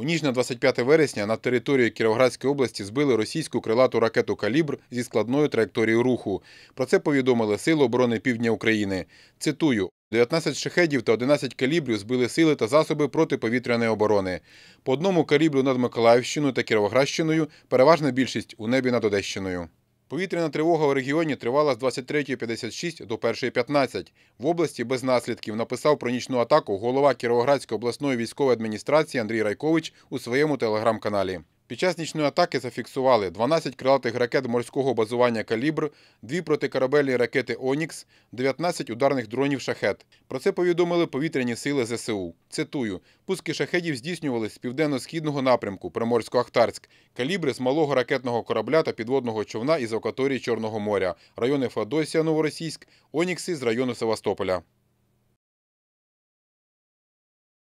У ніч на 25 вересня на територію Кіровоградської області збили російську крилату ракету Калібр зі складною траєкторією руху. Про це повідомили Сили оборони Півдня України. Цитую. 19 шахедів та 11 калібрів збили сили та засоби протиповітряної оборони. По одному калібру над Миколаївщиною та Кіровоградщиною переважна більшість у небі над Одещиною. Повітряна тривога у регіоні тривала з 23.56 до 1.15. В області без наслідків написав про нічну атаку голова Кіровоградської обласної військової адміністрації Андрій Райкович у своєму телеграм-каналі. Під час нічної атаки зафіксували 12 крилатих ракет морського базування калібр, дві протикорабельні ракети Онікс, 19 ударних дронів шахет. Про це повідомили повітряні сили ЗСУ. Цитую: пуски шахетів здійснювали з південно-східного напрямку Приморсько-Ахтарськ, калібри з малого ракетного корабля та підводного човна із акваторії Чорного моря, райони Феодосія, Новоросійськ, Онікси з району Севастополя.